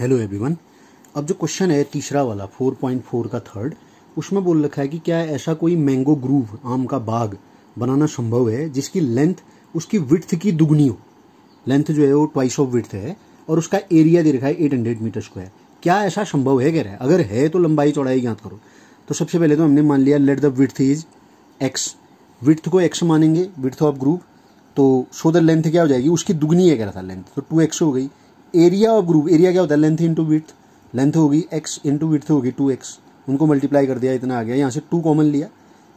hello everyone अब जो question है तीसरा वाला 4.4 का थर्ड उसमें बोल रखा है कि क्या ऐसा कोई मैंगो ग्रूव आम का बाग बनाना संभव है जिसकी लेंथ उसकी विथ की दुगनी हो लेंथ जो है वो ट्वाइस ऑफ विथ है और उसका एरिया दे रखा है एट हंड्रेड मीटर स्क्वायर क्या ऐसा संभव है कह रहा है अगर है तो लंबाई चौड़ाई ज्ञात करो तो सबसे पहले तो हमने मान लिया let the width is X width को एक्स मानेंगे विथ ऑफ ग्रूव तो सो द लेंथ क्या हो जाएगी उसकी दुगनी है कह रहा था लेंथ तो टू एक्स हो गई एरिया ऑफ ग्रुप एरिया क्या होता है लेंथ इंटू विथ लेंथ होगी एक्स इंटू विथ होगी टू एक्स उनको मल्टीप्लाई कर दिया इतना आ गया यहाँ से टू कॉमन लिया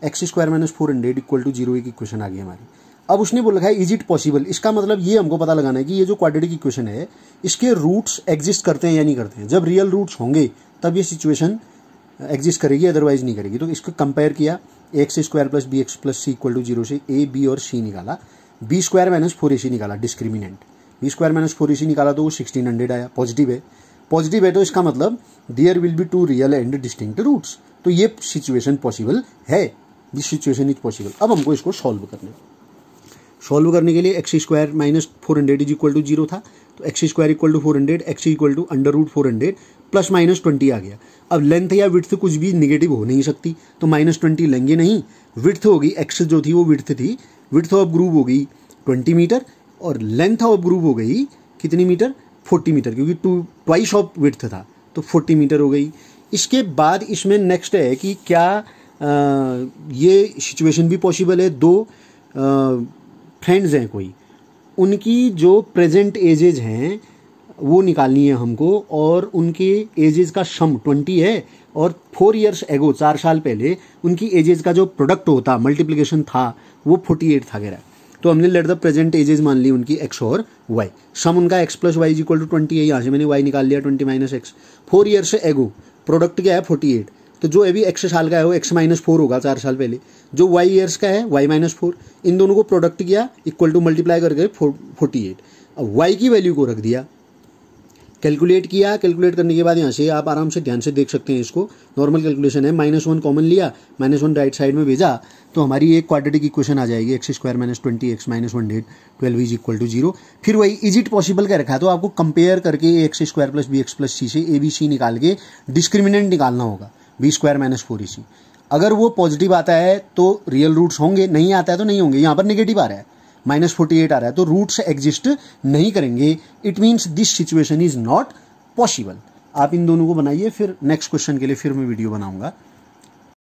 X square minus four hundred equal to zero एक इक्वेशन आ गई हमारी अब उसने बोल रखा है इज इट पॉसिबल इसका मतलब ये हमको पता लगाना है कि ये जो क्वाड्रेटिक इक्वेशन है इसके रूट्स एग्जिस्ट करते हैं या नहीं करते हैं जब रियल रूट्स होंगे तब ये सिचुएशन एग्जिस्ट करेगी अदरवाइज नहीं करेगी तो इसको कंपेयर किया X square plus B X plus C equal to zero से ए बी और सी निकाला B square minus four A C निकाला discriminant B square minus four A C निकाला तो वो सिक्सटीन हंड्रेड आया पॉजिटिव है पॉजिटिव है तो इसका मतलब there will be two real and distinct roots तो ये सिचुएशन पॉसिबल है दिस सिचुएशन इज पॉसिबल अब हमको इसको सॉल्व करना है सॉल्व करने के लिए X square minus four hundred is equal to zero था तो X square equal to four hundred X equal to under root four hundred plus minus twenty आ गया अब लेंथ या विथ कुछ भी निगेटिव हो नहीं सकती तो माइनस ट्वेंटी लेंगे नहीं विथ होगी एक्स जो थी वो विथ थी विथ ऑफ ग्रूव होगी ट्वेंटी मीटर और लेंथ ऑफ ग्रूव हो गई कितनी मीटर 40 मीटर क्योंकि टू ट्वाइस ऑफ विथ था तो 40 मीटर हो गई इसके बाद इसमें नेक्स्ट है कि क्या आ, ये सिचुएशन भी पॉसिबल है दो फ्रेंड्स हैं कोई उनकी जो प्रेजेंट एजेज हैं वो निकालनी है हमको और उनके एजेज का सम ट्वेंटी है और फोर इयर्स एगो चार साल पहले उनकी एजेज का जो प्रोडक्ट होता मल्टीप्लिकेशन था वो फोर्टी एट था गैरा तो हमने लेट द प्रेजेंट एजेज मान ली उनकी एक्स और वाई सम उनका X plus Y is equal to twenty है यहाँ से मैंने वाई निकाल लिया twenty minus X four year से एगो प्रोडक्ट क्या है फोर्टी एट तो जो अभी एक्स साल का है वो एक्स माइनस फोर होगा चार साल पहले जो वाई ईयर्स का है वाई माइनस फोर इन दोनों को प्रोडक्ट किया इक्वल टू मल्टीप्लाई करके फोर्टी एट अब वाई की वैल्यू को रख दिया कैलकुलेट किया कैलकुलेट करने के बाद यहाँ से आप आराम से ध्यान से देख सकते हैं इसको नॉर्मल कैलकुलेशन है माइनस वन कॉमन लिया माइनस वन राइट साइड में भेजा तो हमारी एक क्वाड्रेटिक इक्वेशन आ जाएगी X square minus twenty X minus one date twelve is equal to zero फिर वही इज इट पॉसिबल कर रखा तो आपको कंपेयर करके X square plus B X plus C से ए बी सी निकाल के डिस्क्रिमिनेंट निकालना होगा B square minus four A C अगर वो पॉजिटिव आता है तो रियल रूट्स होंगे नहीं आता है तो नहीं होंगे यहाँ पर निगेटिव आ रहा है माइनस फोर्टी एट आ रहा है तो रूट्स एग्जिस्ट नहीं करेंगे it means this situation is not possible आप इन दोनों को बनाइए फिर नेक्स्ट क्वेश्चन के लिए फिर मैं वीडियो बनाऊंगा